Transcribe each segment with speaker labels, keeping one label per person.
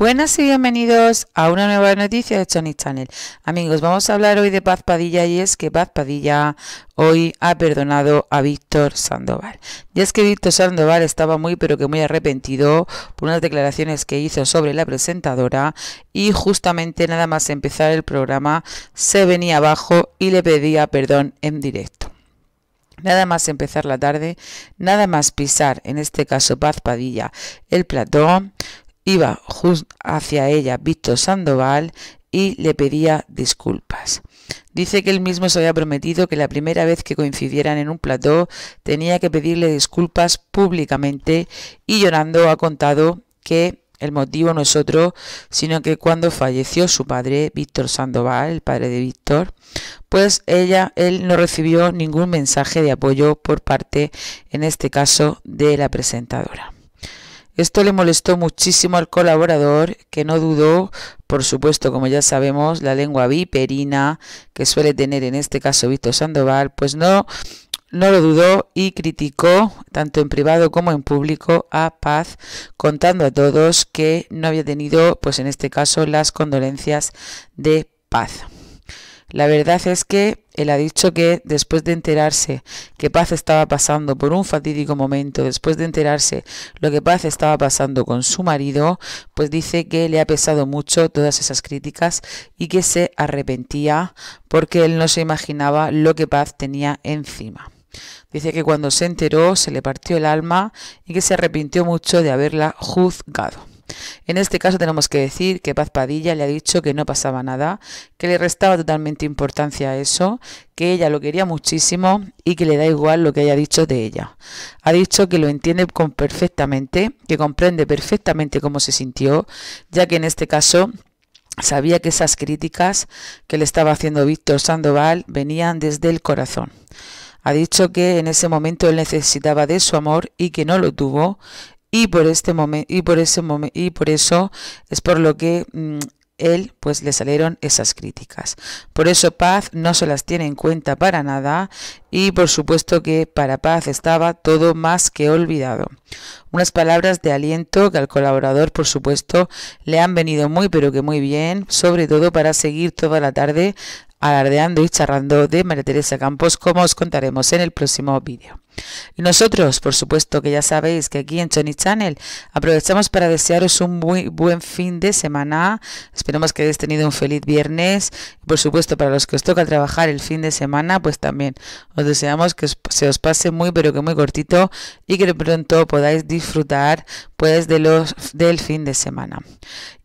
Speaker 1: Buenas y bienvenidos a una nueva noticia de tony Channel. Amigos, vamos a hablar hoy de Paz Padilla y es que Paz Padilla hoy ha perdonado a Víctor Sandoval. Y es que Víctor Sandoval estaba muy pero que muy arrepentido por unas declaraciones que hizo sobre la presentadora y justamente nada más empezar el programa se venía abajo y le pedía perdón en directo. Nada más empezar la tarde, nada más pisar, en este caso Paz Padilla, el platón, Iba justo hacia ella Víctor Sandoval y le pedía disculpas. Dice que él mismo se había prometido que la primera vez que coincidieran en un plató tenía que pedirle disculpas públicamente y llorando ha contado que el motivo no es otro, sino que cuando falleció su padre, Víctor Sandoval, el padre de Víctor, pues ella, él no recibió ningún mensaje de apoyo por parte, en este caso, de la presentadora. Esto le molestó muchísimo al colaborador, que no dudó, por supuesto, como ya sabemos, la lengua viperina que suele tener en este caso Víctor Sandoval, pues no, no lo dudó y criticó, tanto en privado como en público, a Paz, contando a todos que no había tenido, pues en este caso, las condolencias de Paz. La verdad es que él ha dicho que después de enterarse que Paz estaba pasando por un fatídico momento, después de enterarse lo que Paz estaba pasando con su marido, pues dice que le ha pesado mucho todas esas críticas y que se arrepentía porque él no se imaginaba lo que Paz tenía encima. Dice que cuando se enteró se le partió el alma y que se arrepintió mucho de haberla juzgado. En este caso tenemos que decir que Paz Padilla le ha dicho que no pasaba nada, que le restaba totalmente importancia a eso, que ella lo quería muchísimo y que le da igual lo que haya dicho de ella. Ha dicho que lo entiende con perfectamente, que comprende perfectamente cómo se sintió, ya que en este caso sabía que esas críticas que le estaba haciendo Víctor Sandoval venían desde el corazón. Ha dicho que en ese momento él necesitaba de su amor y que no lo tuvo y por este momento y por ese momento y por eso es por lo que mm, él pues le salieron esas críticas. Por eso Paz no se las tiene en cuenta para nada y por supuesto que para Paz estaba todo más que olvidado. Unas palabras de aliento que al colaborador por supuesto le han venido muy pero que muy bien, sobre todo para seguir toda la tarde alardeando y charrando de María Teresa Campos como os contaremos en el próximo vídeo. Y nosotros, por supuesto que ya sabéis que aquí en Tony Channel aprovechamos para desearos un muy buen fin de semana. esperamos que hayáis tenido un feliz viernes. Y por supuesto, para los que os toca trabajar el fin de semana, pues también os deseamos que se os pase muy, pero que muy cortito y que de pronto podáis disfrutar de los del fin de semana.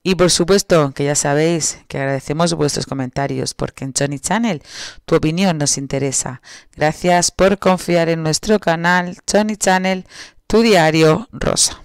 Speaker 1: Y por supuesto que ya sabéis que agradecemos vuestros comentarios porque en Johnny Channel tu opinión nos interesa. Gracias por confiar en nuestro canal Johnny Channel, tu diario rosa.